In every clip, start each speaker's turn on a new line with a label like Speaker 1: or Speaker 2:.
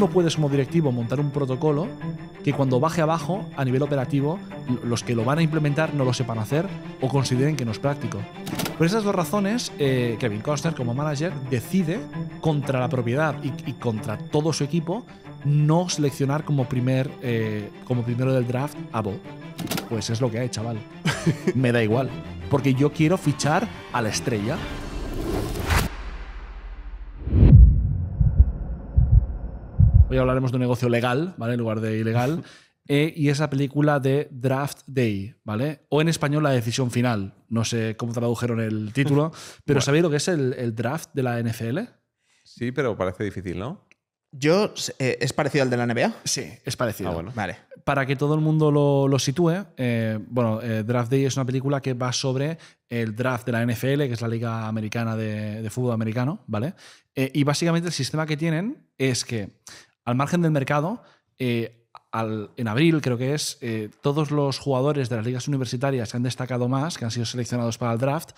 Speaker 1: no puedes como directivo montar un protocolo que cuando baje abajo a nivel operativo los que lo van a implementar no lo sepan hacer o consideren que no es práctico. Por esas dos razones, eh, Kevin Costner como manager decide contra la propiedad y, contra todo su equipo no seleccionar como, primer, eh, como primero del draft a Bo. Pues es lo que hay, chaval. Me da igual. Porque yo quiero fichar a la estrella. hablaremos de un negocio legal, ¿vale? En lugar de ilegal. Eh, y es la película de Draft Day, ¿vale? O en español La Decisión Final. No sé cómo tradujeron el título, pero ¿sabéis lo que es el, draft de la NFL? Sí, pero parece difícil, ¿no? Yo, eh, ¿Es parecido al de la NBA? Sí, es parecido. Ah, bueno. Vale. Para que todo el mundo lo, sitúe, eh, bueno, Draft Day es una película que va sobre el draft de la NFL, que es la Liga Americana de, de Fútbol Americano, ¿vale? y básicamente el sistema que tienen es que al margen del mercado, eh, en abril creo que es, eh, todos los jugadores de las ligas universitarias que han destacado más, que han sido seleccionados para el draft,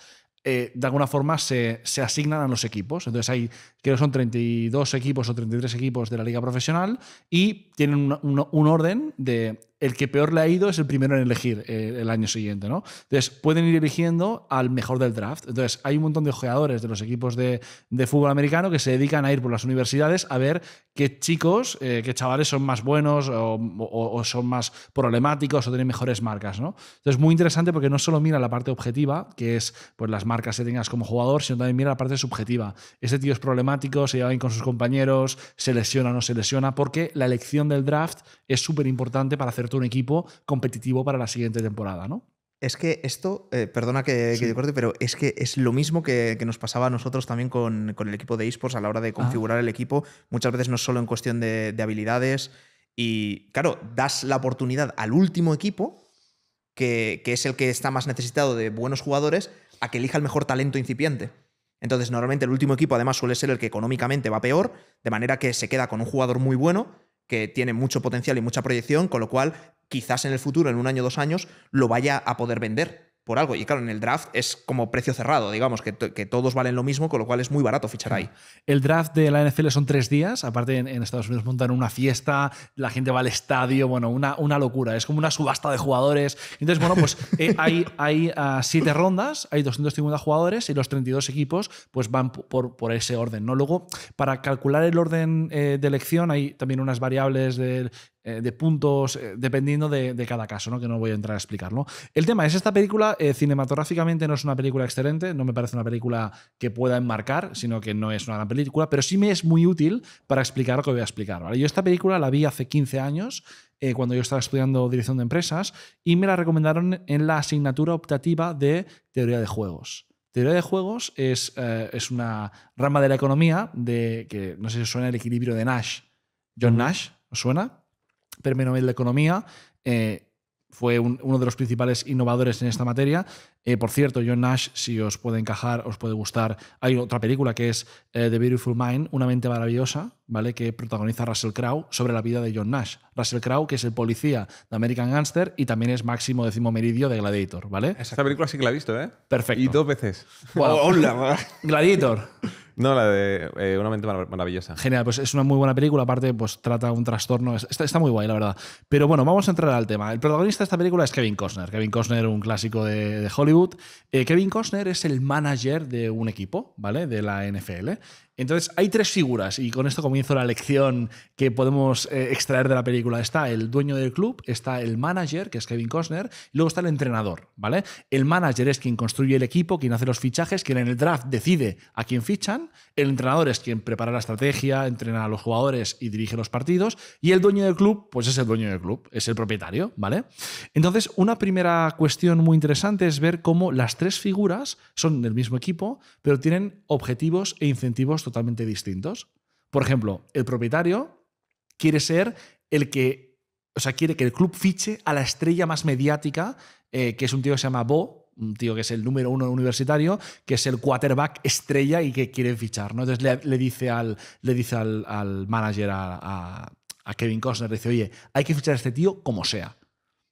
Speaker 1: eh, de alguna forma se, asignan a los equipos. Entonces hay, creo que son 32 equipos o 33 equipos de la liga profesional y tienen un orden de el que peor le ha ido es el primero en elegir eh, el año siguiente, ¿no? Entonces, pueden ir eligiendo al mejor del draft. Entonces, hay un montón de jugadores de los equipos de, fútbol americano que se dedican a ir por las universidades a ver qué chicos, eh, qué chavales son más buenos o, son más problemáticos o tienen mejores marcas, ¿no? Entonces, muy interesante porque no solo mira la parte objetiva, que es pues, las marcas que tengas como jugador, sino también mira la parte subjetiva. ¿Ese tío es problemático, se lleva bien con sus compañeros, se lesiona o no se lesiona, porque la elección del draft es súper importante para hacer un equipo competitivo para la siguiente temporada, ¿no? Es que esto, eh, perdona que, corte, pero es que es lo mismo que, nos pasaba a nosotros también con, el equipo de esports a la hora de ah. configurar el equipo. Muchas veces no es solo en cuestión de, habilidades. Y claro, das la oportunidad al último equipo, que, que, es el que está más necesitado de buenos jugadores, a que elija el mejor talento incipiente. Entonces, normalmente el último equipo además suele ser el que económicamente va peor, de manera que se queda con un jugador muy bueno, que tiene mucho potencial y mucha proyección, con lo cual quizás en el futuro, en un año o dos años, lo vaya a poder vender por algo. Y claro, en el draft es como precio cerrado, digamos, que, todos valen lo mismo, con lo cual es muy barato fichar ahí. El draft de la NFL son tres días, aparte en, Estados Unidos montan una fiesta, la gente va al estadio, bueno, una, una locura, es como una subasta de jugadores. Entonces, bueno, pues eh, hay, hay ah, siete rondas, hay 250 jugadores y los 32 equipos pues van por, por ese orden, ¿no? Luego, para calcular el orden eh, de elección hay también unas variables del eh, de puntos eh, dependiendo de, cada caso, que no voy a entrar a explicarlo. El tema es, esta película eh, cinematográficamente no es una película excelente, no me parece una película que pueda enmarcar, sino que no es una gran película, pero sí me es muy útil para explicar lo que voy a explicar. Yo esta película la vi hace 15 años, cuando yo estaba estudiando dirección de empresas, y me la recomendaron en la asignatura optativa de teoría de juegos. Teoría de juegos es, es una rama de la economía de que no sé si suena el equilibrio de Nash. John Nash, ¿os suena? Premio Nobel de Economía. Eh, fue uno de los principales innovadores en esta materia. Eh, por cierto, John Nash, si os puede encajar, os puede gustar. Hay otra película que es eh, The Beautiful Mind, Una mente maravillosa, ¿vale? que protagoniza Russell Crowe sobre la vida de John Nash. Russell Crowe, que es el policía de American Gangster y también es máximo décimo meridio de Gladiator. ¿vale? Esa película sí que la he visto, ¿eh? Perfecto. Y dos veces. Wow. Gladiator. No, la de eh, Una mente maravillosa. Genial, pues es una muy buena película, aparte pues trata un trastorno, está, muy guay la verdad. Pero bueno, vamos a entrar al tema. El protagonista de esta película es Kevin Costner, Kevin Costner un clásico de, Hollywood. Eh, Kevin Costner es el manager de un equipo, ¿vale? De la NFL. Entonces, hay tres figuras, y con esto comienzo la lección que podemos eh, extraer de la película. Está el dueño del club, está el manager, que es Kevin Costner, y luego está el entrenador, ¿vale? El manager es quien construye el equipo, quien hace los fichajes, quien en el draft decide a quién fichan, el entrenador es quien prepara la estrategia, entrena a los jugadores y dirige los partidos, y el dueño del club, pues es el dueño del club, es el propietario, ¿vale? Entonces, una primera cuestión muy interesante es ver cómo las tres figuras son del mismo equipo, pero tienen objetivos e incentivos totalmente distintos. Por ejemplo, el propietario quiere ser el que, o sea, quiere que el club fiche a la estrella más mediática, eh, que es un tío que se llama Bo, un tío que es el número uno universitario, que es el quarterback estrella y que quiere fichar. Entonces le, dice al, le dice al, manager, a, Kevin Costner, dice, oye, hay que fichar a este tío como sea.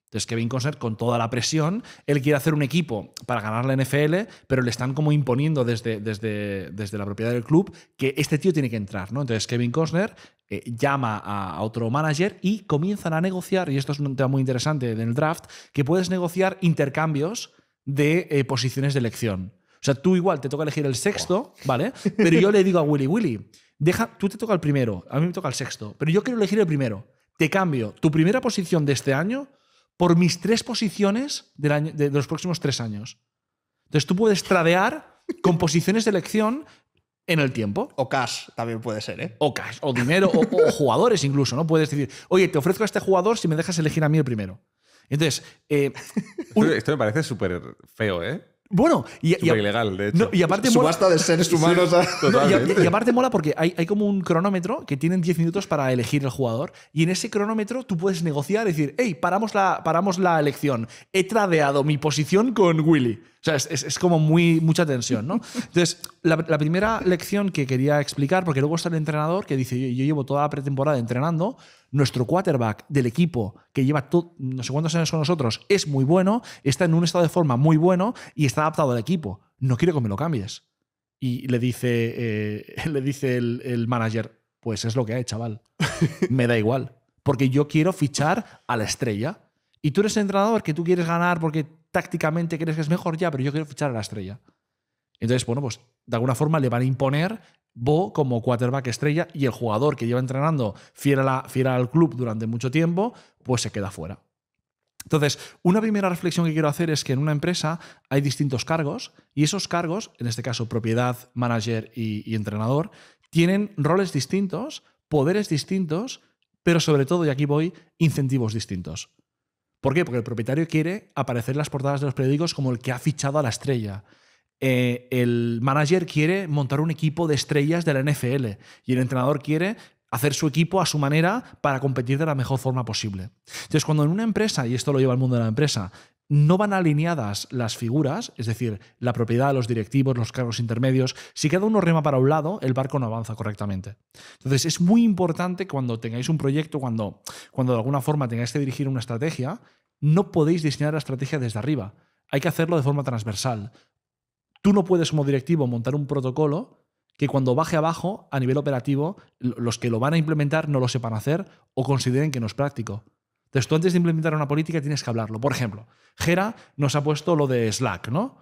Speaker 1: Entonces Kevin Costner con toda la presión, él quiere hacer un equipo para ganar la NFL, pero le están como imponiendo desde, desde, desde la propiedad del club que este tío tiene que entrar, ¿no? Entonces Kevin Costner eh, llama a, otro manager y comienzan a negociar, y esto es un tema muy interesante del draft, que puedes negociar intercambios de eh, posiciones de elección. O sea, tú igual te toca elegir el sexto, ¿vale? Pero yo le digo a Willy, Willy, deja, tú te toca el primero, a mí me toca el sexto, pero yo quiero elegir el primero. Te cambio tu primera posición de este año por mis tres posiciones de, los próximos tres años. Entonces tú puedes tradear con posiciones de elección en el tiempo. O cash también puede ser, ¿eh? O cash, o dinero, o, jugadores incluso, ¿no? Puedes decir, oye, te ofrezco a este jugador si me dejas elegir a mí el primero. Entonces. Eh, esto, esto me parece súper feo, ¿eh? Bueno, y, y aparte mola, de seres humanos. y, aparte mola porque hay, como un cronómetro que tienen 10 minutos para elegir el jugador. Y en ese cronómetro tú puedes negociar y decir, hey, paramos la, paramos la elección. He tradeado mi posición con Willy. O sea, es, como mucha tensión, ¿no? Entonces, la, primera lección que quería explicar, porque luego está el entrenador que dice, yo, llevo toda la pretemporada entrenando, nuestro quarterback del equipo, que lleva no sé cuántos años con nosotros, es muy bueno, está en un estado de forma muy bueno y está adaptado al equipo. No quiero que me lo cambies. Y le dice, eh, le dice el, el manager, pues es lo que hay, chaval. me da igual. Porque yo quiero fichar a la estrella. Y tú eres el entrenador que tú quieres ganar porque tácticamente crees que es mejor, ya, pero yo quiero fichar a la estrella. Entonces, bueno, pues de alguna forma le van a imponer Bo como quarterback estrella y el jugador que lleva entrenando fiel, la, al club durante mucho tiempo, pues se queda fuera. Entonces, una primera reflexión que quiero hacer es que en una empresa hay distintos cargos y esos cargos, en este caso propiedad, manager y entrenador, tienen roles distintos, poderes distintos, pero sobre todo, y aquí voy, incentivos distintos. ¿Por qué? Porque el propietario quiere aparecer en las portadas de los periódicos como el que ha fichado a la estrella. Eh, el manager quiere montar un equipo de estrellas de la NFL y el entrenador quiere hacer su equipo a su manera para competir de la mejor forma posible. Entonces, cuando en una empresa, y esto lo lleva al mundo de la empresa, no van alineadas las figuras, es decir, la propiedad, los directivos, los cargos intermedios, si cada uno rema para un lado, el barco no avanza correctamente. Entonces, es muy importante cuando tengáis un proyecto, cuando, cuando de alguna forma tengáis que dirigir una estrategia, no podéis diseñar la estrategia desde arriba. Hay que hacerlo de forma transversal. Tú no puedes como directivo montar un protocolo que cuando baje abajo, a nivel operativo, los que lo van a implementar no lo sepan hacer o consideren que no es práctico. Entonces tú antes de implementar una política tienes que hablarlo. Por ejemplo, Gera nos ha puesto lo de Slack, ¿no?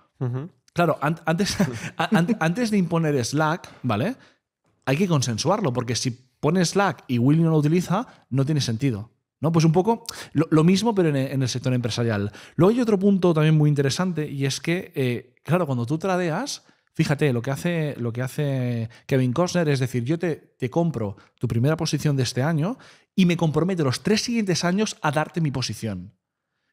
Speaker 1: Claro, antes, antes de imponer Slack, ¿vale? Hay que consensuarlo, porque si pones Slack y William no lo utiliza, no tiene sentido. ¿No? Pues un poco lo, mismo, pero e, en, el sector empresarial. Luego hay otro punto también muy interesante y es que, eh, claro, cuando tú tradeas, Fíjate, lo que hace, Kevin Costner es decir, yo te, compro tu primera posición de este año y me comprometo los tres siguientes años a darte mi posición.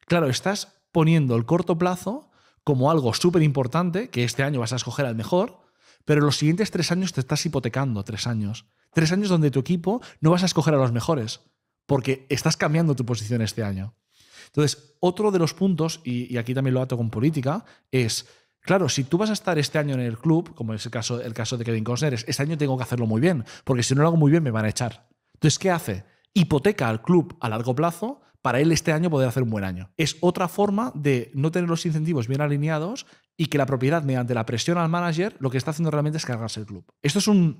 Speaker 1: Claro, estás poniendo el corto plazo como algo súper importante, que este año vas a escoger al mejor, pero los siguientes tres años te estás hipotecando, tres años. Tres años donde tu equipo no vas a escoger a los mejores, porque estás cambiando tu posición este año. Entonces, otro de los puntos, y, aquí también lo ato con política, es Claro, si tú vas a estar este año en el club, como es el caso, caso de Kevin Costner, este año tengo que hacerlo muy bien, porque si no lo hago muy bien me van a echar. Entonces, ¿qué hace? Hipoteca al club a largo plazo para él este año poder hacer un buen año. Es otra forma de no tener los incentivos bien alineados y que la propiedad, mediante la presión al manager, lo que está haciendo realmente es cargarse el club. Esto es una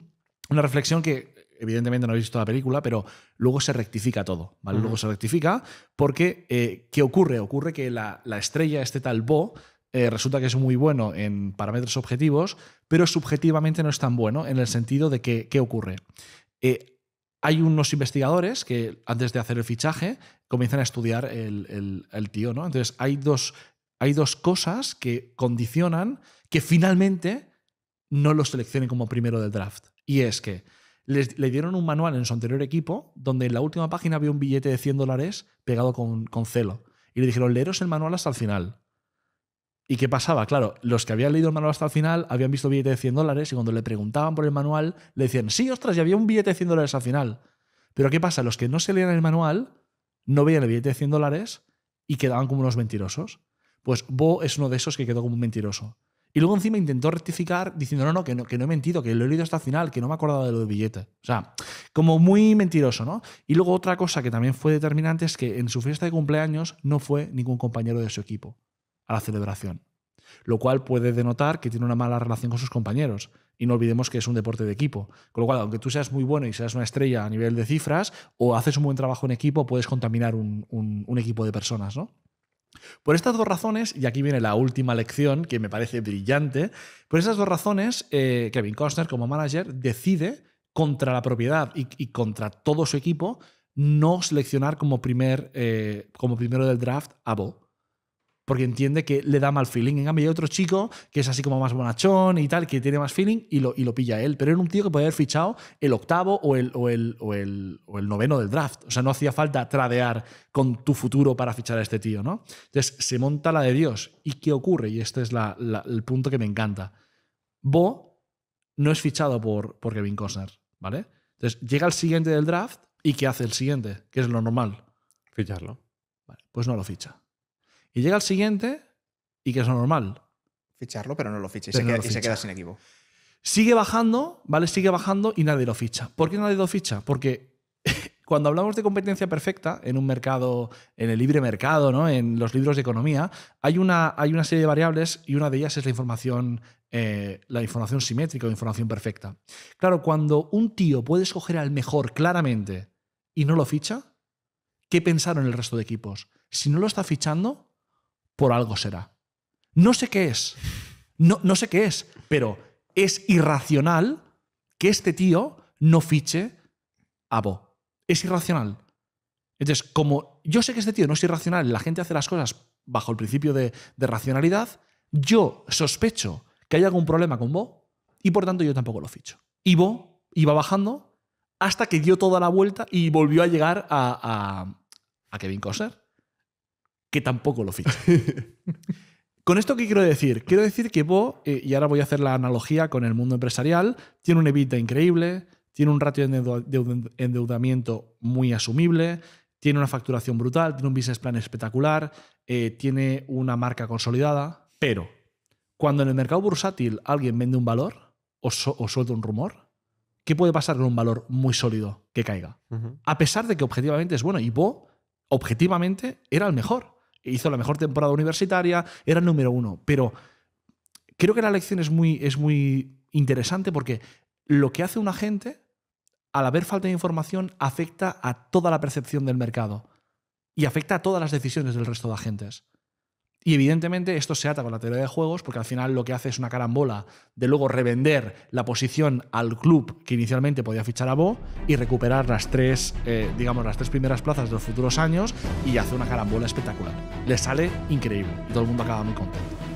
Speaker 1: reflexión que evidentemente no habéis visto la película, pero luego se rectifica todo, ¿vale? Luego se rectifica porque, eh, ¿qué ocurre? Ocurre que la, la estrella, este tal Bo, eh, resulta que es muy bueno en parámetros objetivos, pero subjetivamente no es tan bueno en el sentido de que, ¿qué ocurre? Eh, hay unos investigadores que antes de hacer el fichaje comienzan a estudiar el, tío, ¿no? Entonces hay dos, hay dos cosas que condicionan que finalmente no lo seleccionen como primero del draft. Y es que le dieron un manual en su anterior equipo donde en la última página había un billete de 100 dólares pegado con, con celo. Y le dijeron, leeros el manual hasta el final. ¿Y qué pasaba? Claro, los que habían leído el manual hasta el final habían visto billete de 100 dólares y cuando le preguntaban por el manual le decían, sí, ostras, ya había un billete de 100 dólares al final. Pero ¿qué pasa? Los que no se leían el manual no veían el billete de 100 dólares y quedaban como unos mentirosos. Pues Bo es uno de esos que quedó como un mentiroso. Y luego encima intentó rectificar diciendo, no, no, que no, que no he mentido, que lo he leído hasta el final, que no me acordaba de lo del billete. O sea, como muy mentiroso, ¿no? Y luego otra cosa que también fue determinante es que en su fiesta de cumpleaños no fue ningún compañero de su equipo la celebración, lo cual puede denotar que tiene una mala relación con sus compañeros. Y no olvidemos que es un deporte de equipo. Con lo cual, aunque tú seas muy bueno y seas una estrella a nivel de cifras, o haces un buen trabajo en equipo, puedes contaminar un, equipo de personas, ¿no? Por estas dos razones, y aquí viene la última lección que me parece brillante, por estas dos razones, eh, Kevin Costner como manager decide contra la propiedad y, contra todo su equipo no seleccionar como, primer, eh, como primero del draft a Bo porque entiende que le da mal feeling. En cambio, hay otro chico que es así como más bonachón y tal, que tiene más feeling y lo, y lo pilla él. Pero era un tío que podía haber fichado el octavo o el, o el, noveno del draft. O sea, no hacía falta tradear con tu futuro para fichar a este tío, ¿no? Entonces, se monta la de Dios. ¿Y qué ocurre? Y este es el punto que me encanta. Bo no es fichado por, por Kevin Costner, ¿vale? Entonces, llega el siguiente del draft y ¿qué hace el siguiente? Que es lo normal. Ficharlo. pues no lo ficha. Y llega el siguiente y que es lo normal. Ficharlo, pero no lo ficha y, se, queda, sin equipo. Sigue bajando, ¿vale? Sigue bajando y nadie lo ficha. ¿Por qué nadie lo ficha? Porque cuando hablamos de competencia perfecta en un mercado, en el libre mercado, en los libros de economía, hay una, hay una serie de variables y una de ellas es la información, eh, la información simétrica o información perfecta. Claro, cuando un tío puede escoger al mejor claramente y no lo ficha, ¿qué pensaron el resto de equipos? Si no lo está fichando, por algo será. No sé qué es, no, no sé qué es, pero es irracional que este tío no fiche a Bo. Es irracional. Entonces, como yo sé que este tío no es irracional, la gente hace las cosas bajo el principio de, racionalidad, yo sospecho que hay algún problema con Bo y por tanto yo tampoco lo ficho. Y Bo iba bajando hasta que dio toda la vuelta y volvió a llegar a, a Kevin Costner que tampoco lo ficha. ¿Con esto qué quiero decir? Quiero decir que Bo, eh, y ahora voy a hacer la analogía con el mundo empresarial, tiene un EBITDA increíble, tiene un ratio de endeudamiento muy asumible, tiene una facturación brutal, tiene un business plan espectacular, eh, tiene una marca consolidada, pero cuando en el mercado bursátil alguien vende un valor o, suelta un rumor, ¿qué puede pasar con un valor muy sólido que caiga? A pesar de que objetivamente es bueno y Bo, objetivamente, era el mejor hizo la mejor temporada universitaria, era el número uno. Pero creo que la lección es muy, es muy interesante porque lo que hace un agente, al haber falta de información, afecta a toda la percepción del mercado y afecta a todas las decisiones del resto de agentes. Y evidentemente esto se ata con la teoría de juegos porque al final lo que hace es una carambola de luego revender la posición al club que inicialmente podía fichar a Bo y recuperar las tres, eh, digamos, las tres primeras plazas de los futuros años y hace una carambola espectacular. Le sale increíble todo el mundo acaba muy contento.